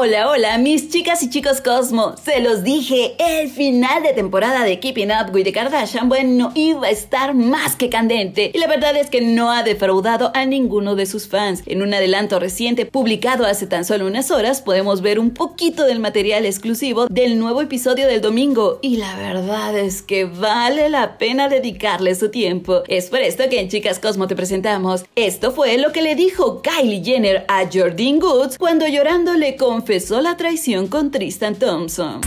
Hola, hola, mis chicas y chicos Cosmo. Se los dije, el final de temporada de Keeping Up with the Kardashian, bueno, iba a estar más que candente. Y la verdad es que no ha defraudado a ninguno de sus fans. En un adelanto reciente publicado hace tan solo unas horas, podemos ver un poquito del material exclusivo del nuevo episodio del domingo. Y la verdad es que vale la pena dedicarle su tiempo. Es por esto que en Chicas Cosmo te presentamos. Esto fue lo que le dijo Kylie Jenner a Jordyn Goods cuando llorando le confesó confesó la traición con Tristan Thompson.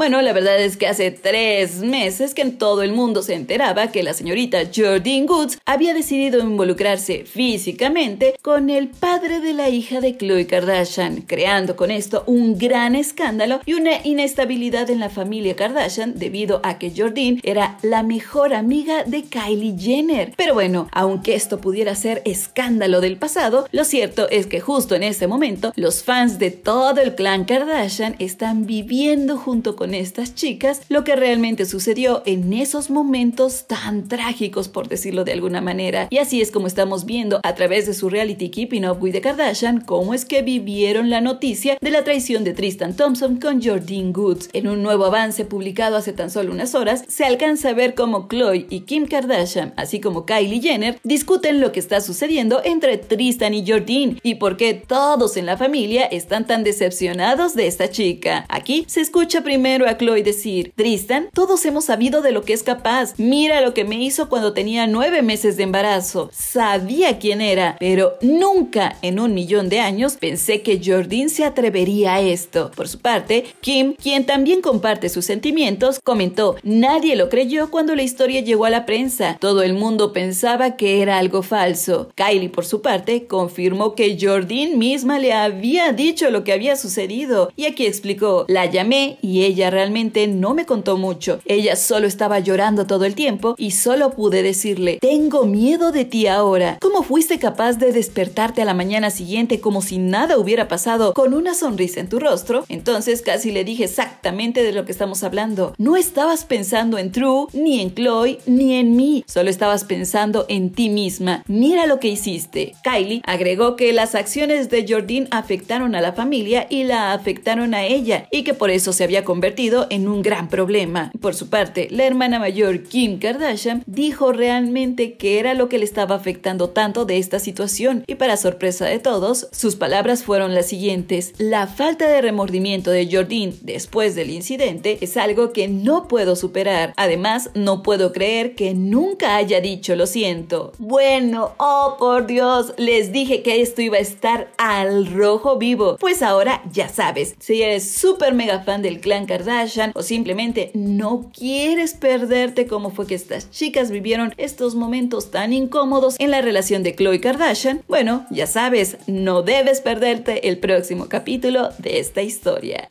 Bueno, la verdad es que hace tres meses que en todo el mundo se enteraba que la señorita Jordyn Woods había decidido involucrarse físicamente con el padre de la hija de Khloe Kardashian, creando con esto un gran escándalo y una inestabilidad en la familia Kardashian debido a que Jordyn era la mejor amiga de Kylie Jenner. Pero bueno, aunque esto pudiera ser escándalo del pasado, lo cierto es que justo en este momento los fans de todo el clan Kardashian están viviendo junto con estas chicas lo que realmente sucedió en esos momentos tan trágicos, por decirlo de alguna manera. Y así es como estamos viendo a través de su reality Keeping Up with the Kardashian cómo es que vivieron la noticia de la traición de Tristan Thompson con Jordyn Goods. En un nuevo avance publicado hace tan solo unas horas, se alcanza a ver cómo Chloe y Kim Kardashian, así como Kylie Jenner, discuten lo que está sucediendo entre Tristan y Jordyn y por qué todos en la familia están tan decepcionados de esta chica. Aquí se escucha primero a Chloe decir, Tristan, todos hemos sabido de lo que es capaz. Mira lo que me hizo cuando tenía nueve meses de embarazo. Sabía quién era, pero nunca en un millón de años pensé que Jordyn se atrevería a esto. Por su parte, Kim, quien también comparte sus sentimientos, comentó, nadie lo creyó cuando la historia llegó a la prensa. Todo el mundo pensaba que era algo falso. Kylie, por su parte, confirmó que Jordyn misma le había dicho lo que había sucedido y aquí explicó, la llamé y ella realmente no me contó mucho. Ella solo estaba llorando todo el tiempo y solo pude decirle, tengo miedo de ti ahora. ¿Cómo fuiste capaz de despertarte a la mañana siguiente como si nada hubiera pasado con una sonrisa en tu rostro? Entonces casi le dije exactamente de lo que estamos hablando. No estabas pensando en True, ni en Chloe, ni en mí. Solo estabas pensando en ti misma. Mira lo que hiciste. Kylie agregó que las acciones de Jordyn afectaron a la familia y la afectaron a ella y que por eso se había convertido en un gran problema. Por su parte, la hermana mayor Kim Kardashian dijo realmente que era lo que le estaba afectando tanto de esta situación y para sorpresa de todos, sus palabras fueron las siguientes. La falta de remordimiento de Jordyn después del incidente es algo que no puedo superar. Además, no puedo creer que nunca haya dicho lo siento. Bueno, oh por Dios, les dije que esto iba a estar al rojo vivo. Pues ahora ya sabes, si eres súper mega fan del clan Kardashian, Kardashian o simplemente no quieres perderte cómo fue que estas chicas vivieron estos momentos tan incómodos en la relación de Khloe Kardashian, bueno, ya sabes, no debes perderte el próximo capítulo de esta historia.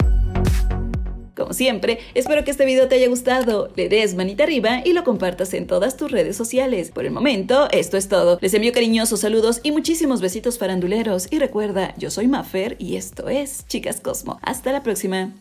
Como siempre, espero que este video te haya gustado, le des manita arriba y lo compartas en todas tus redes sociales. Por el momento, esto es todo. Les envío cariñosos saludos y muchísimos besitos faranduleros. Y recuerda, yo soy Mafer y esto es Chicas Cosmo. Hasta la próxima.